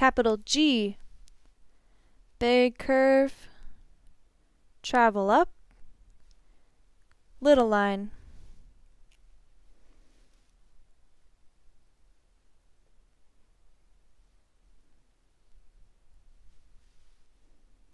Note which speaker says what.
Speaker 1: capital G, big curve, travel up, little line.